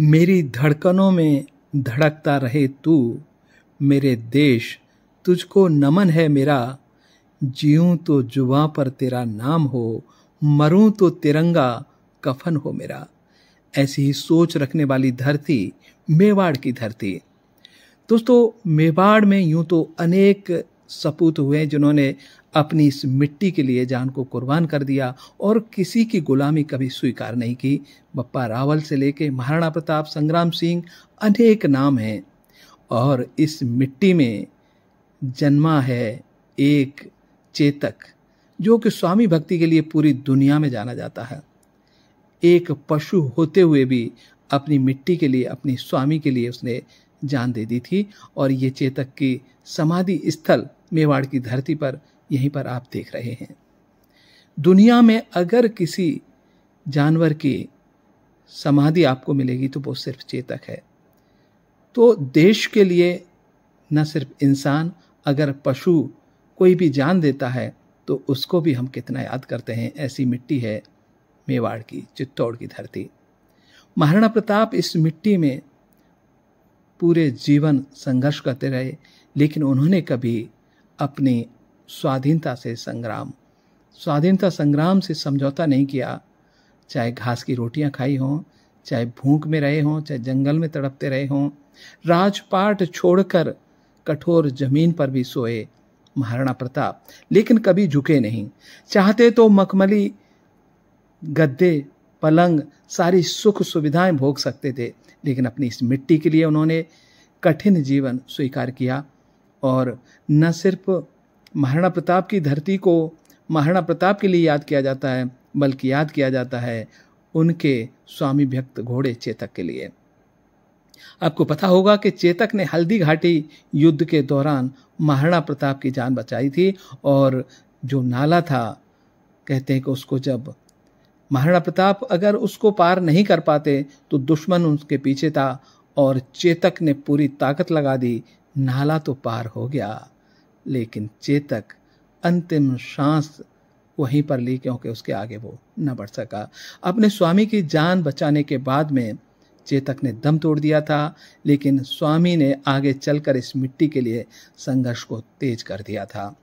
मेरी धड़कनों में धड़कता रहे तू मेरे देश तुझको नमन है मेरा जीऊँ तो जुबा पर तेरा नाम हो मरूँ तो तिरंगा कफन हो मेरा ऐसी ही सोच रखने वाली धरती मेवाड़ की धरती दोस्तों मेवाड़ में यूं तो अनेक सपूत हुए जिन्होंने अपनी इस मिट्टी के लिए जान को कुर्बान कर दिया और किसी की गुलामी कभी स्वीकार नहीं की बप्पा रावल से लेके महाराणा प्रताप संग्राम सिंह अनेक नाम हैं और इस मिट्टी में जन्मा है एक चेतक जो कि स्वामी भक्ति के लिए पूरी दुनिया में जाना जाता है एक पशु होते हुए भी अपनी मिट्टी के लिए अपनी स्वामी के लिए उसने जान दे दी थी और ये चेतक की समाधि स्थल मेवाड़ की धरती पर यहीं पर आप देख रहे हैं दुनिया में अगर किसी जानवर की समाधि आपको मिलेगी तो वो सिर्फ चेतक है तो देश के लिए न सिर्फ इंसान अगर पशु कोई भी जान देता है तो उसको भी हम कितना याद करते हैं ऐसी मिट्टी है मेवाड़ की चित्तौड़ की धरती महाराणा प्रताप इस मिट्टी में पूरे जीवन संघर्ष करते रहे लेकिन उन्होंने कभी अपनी स्वाधीनता से संग्राम स्वाधीनता संग्राम से समझौता नहीं किया चाहे घास की रोटियां खाई हों चाहे भूख में रहे हों चाहे जंगल में तड़पते रहे हों राजपाट छोड़कर कठोर जमीन पर भी सोए महाराणा प्रताप लेकिन कभी झुके नहीं चाहते तो मखमली गद्दे पलंग सारी सुख सुविधाएं भोग सकते थे लेकिन अपनी इस मिट्टी के लिए उन्होंने कठिन जीवन स्वीकार किया और न सिर्फ महाराणा प्रताप की धरती को महाराणा प्रताप के लिए याद किया जाता है बल्कि याद किया जाता है उनके स्वामी भक्त घोड़े चेतक के लिए आपको पता होगा कि चेतक ने हल्दी घाटी युद्ध के दौरान महाराणा प्रताप की जान बचाई थी और जो नाला था कहते हैं कि उसको जब महाराणा प्रताप अगर उसको पार नहीं कर पाते तो दुश्मन उसके पीछे था और चेतक ने पूरी ताकत लगा दी नाला तो पार हो गया लेकिन चेतक अंतिम सांस वहीं पर ली क्योंकि उसके आगे वो न बढ़ सका अपने स्वामी की जान बचाने के बाद में चेतक ने दम तोड़ दिया था लेकिन स्वामी ने आगे चलकर इस मिट्टी के लिए संघर्ष को तेज कर दिया था